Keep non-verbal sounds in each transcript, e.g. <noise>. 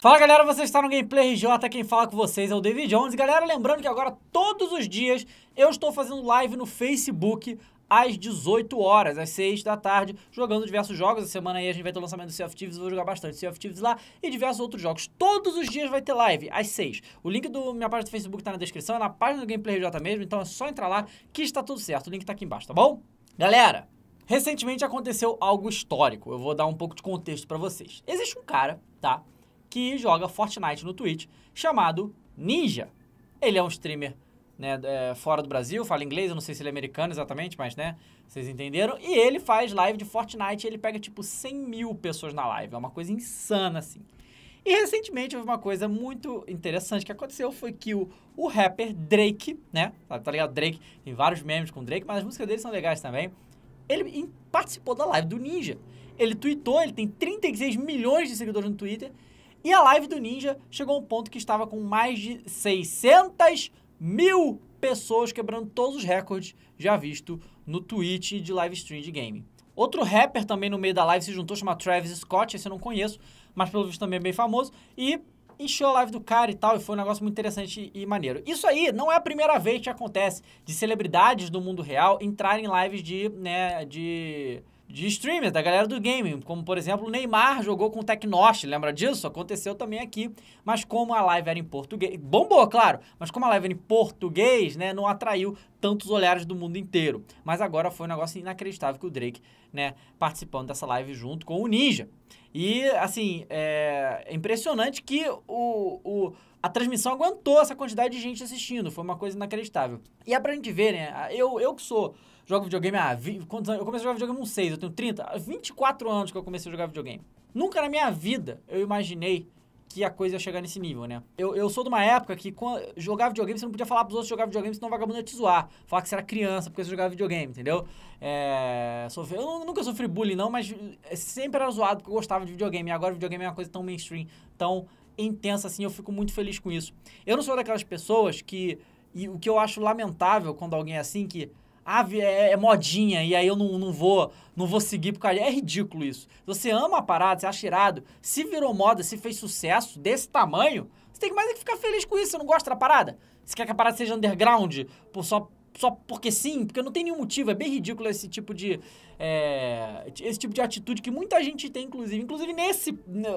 Fala galera, você está no Gameplay RJ, quem fala com vocês é o David Jones. Galera, lembrando que agora todos os dias eu estou fazendo live no Facebook às 18 horas, às 6 da tarde, jogando diversos jogos. Essa semana aí a gente vai ter o lançamento do Sea of Thieves, vou jogar bastante Sea of Thieves lá e diversos outros jogos. Todos os dias vai ter live, às 6. O link do minha página do Facebook está na descrição, é na página do Gameplay RJ mesmo, então é só entrar lá que está tudo certo. O link está aqui embaixo, tá bom? Galera, recentemente aconteceu algo histórico. Eu vou dar um pouco de contexto para vocês. Existe um cara, tá? que joga Fortnite no Twitch, chamado Ninja. Ele é um streamer né, é, fora do Brasil, fala inglês, eu não sei se ele é americano exatamente, mas né, vocês entenderam. E ele faz live de Fortnite, ele pega tipo 100 mil pessoas na live, é uma coisa insana assim. E recentemente houve uma coisa muito interessante que aconteceu, foi que o, o rapper Drake, né, tá, tá ligado, Drake, tem vários memes com Drake, mas as músicas dele são legais também, ele participou da live do Ninja. Ele tweetou, ele tem 36 milhões de seguidores no Twitter, e a live do Ninja chegou a um ponto que estava com mais de 600 mil pessoas quebrando todos os recordes já visto no Twitch de live stream de game. Outro rapper também no meio da live se juntou, chama Travis Scott, esse eu não conheço, mas pelo visto também é bem famoso, e encheu a live do cara e tal, e foi um negócio muito interessante e maneiro. Isso aí não é a primeira vez que acontece de celebridades do mundo real entrarem em lives de, né, de de streamers, da galera do gaming, como por exemplo o Neymar jogou com o Tecnost, lembra disso? Aconteceu também aqui, mas como a live era em português, bombou, claro, mas como a live era em português, né, não atraiu tantos olhares do mundo inteiro. Mas agora foi um negócio inacreditável que o Drake, né, participando dessa live junto com o Ninja. E, assim, é, é impressionante que o, o a transmissão aguentou essa quantidade de gente assistindo. Foi uma coisa inacreditável. E é pra gente ver, né? Eu, eu que sou. Jogo videogame há. Ah, anos? Eu comecei a jogar videogame com 6, eu tenho 30. Há 24 anos que eu comecei a jogar videogame. Nunca na minha vida eu imaginei que a coisa ia chegar nesse nível, né? Eu, eu sou de uma época que quando, videogame, você não podia falar pros outros jogar videogame, senão o vagabundo ia te zoar. Falar que você era criança porque você jogava videogame, entendeu? É, sofri, eu nunca sofri bullying, não, mas sempre era zoado porque eu gostava de videogame. E agora videogame é uma coisa tão mainstream, tão intensa assim, eu fico muito feliz com isso. Eu não sou daquelas pessoas que. E o que eu acho lamentável quando alguém é assim, que. Ah, é, é modinha, e aí eu não, não vou não vou seguir por causa. É ridículo isso. Você ama a parada, você acha irado. Se virou moda, se fez sucesso desse tamanho, você tem que mais é que ficar feliz com isso. Você não gosta da parada? Você quer que a parada seja underground, por só só porque sim, porque não tem nenhum motivo. É bem ridículo esse tipo de, é, esse tipo de atitude que muita gente tem, inclusive. Inclusive nesse. Né,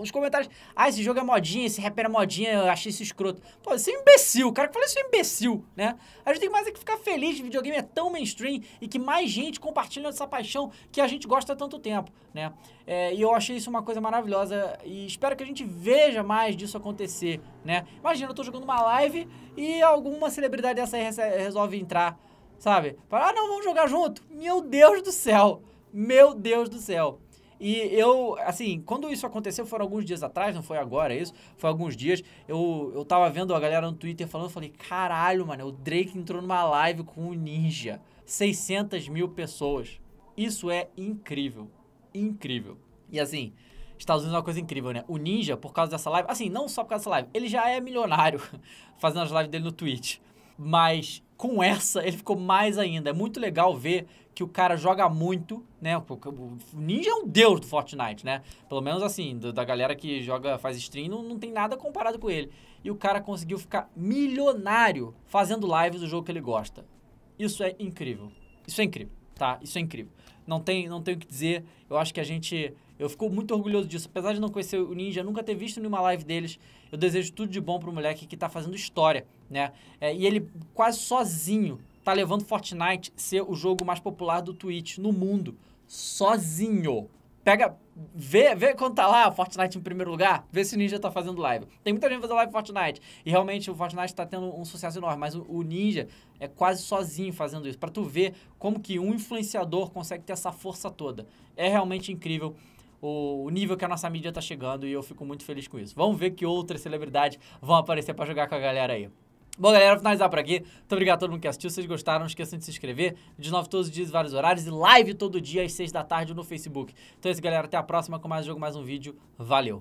os comentários. Ah, esse jogo é modinha, esse rapper é modinha, eu achei isso escroto. Pô, você é imbecil. O cara que fala isso é imbecil, né? A gente tem mais é que ficar feliz que videogame é tão mainstream e que mais gente compartilha essa paixão que a gente gosta há tanto tempo, né? É, e eu achei isso uma coisa maravilhosa e espero que a gente veja mais disso acontecer, né? Imagina, eu tô jogando uma live e alguma celebridade dessa aí resolve entrar sabe? Fala, ah, não, vamos jogar junto. Meu Deus do céu! Meu Deus do céu! E eu, assim, quando isso aconteceu, foram alguns dias atrás, não foi agora é isso, foi alguns dias. Eu, eu tava vendo a galera no Twitter falando, falei, caralho, mano, o Drake entrou numa live com o um Ninja. 600 mil pessoas. Isso é incrível. Incrível. E assim, Estados Unidos é uma coisa incrível, né? O Ninja, por causa dessa live, assim, não só por causa dessa live, ele já é milionário <laughs> fazendo as lives dele no Twitch. Mas com essa ele ficou mais ainda. É muito legal ver que o cara joga muito, né? O Ninja é um deus do Fortnite, né? Pelo menos assim, da galera que joga, faz stream, não, não tem nada comparado com ele. E o cara conseguiu ficar milionário fazendo lives do jogo que ele gosta. Isso é incrível. Isso é incrível, tá? Isso é incrível. Não tem, não tenho o que dizer. Eu acho que a gente eu fico muito orgulhoso disso. Apesar de não conhecer o Ninja, nunca ter visto nenhuma live deles, eu desejo tudo de bom pro moleque que tá fazendo história, né? É, e ele quase sozinho tá levando Fortnite ser o jogo mais popular do Twitch no mundo. Sozinho. Pega, vê, vê quando tá lá o Fortnite em primeiro lugar, vê se o Ninja tá fazendo live. Tem muita gente fazendo live Fortnite. E realmente o Fortnite tá tendo um sucesso enorme, mas o, o Ninja é quase sozinho fazendo isso. para tu ver como que um influenciador consegue ter essa força toda. É realmente incrível o, nível que a nossa mídia está chegando e eu fico muito feliz com isso. Vamos ver que outras celebridades vão aparecer para jogar com a galera aí. Bom, galera, vou finalizar por aqui. Muito obrigado a todo mundo que assistiu. Se vocês gostaram, não esqueçam de se inscrever. De novo, todos os dias, vários horários. E live todo dia, às seis da tarde, no Facebook. Então é isso, galera. Até a próxima com mais um jogo, mais um vídeo. Valeu!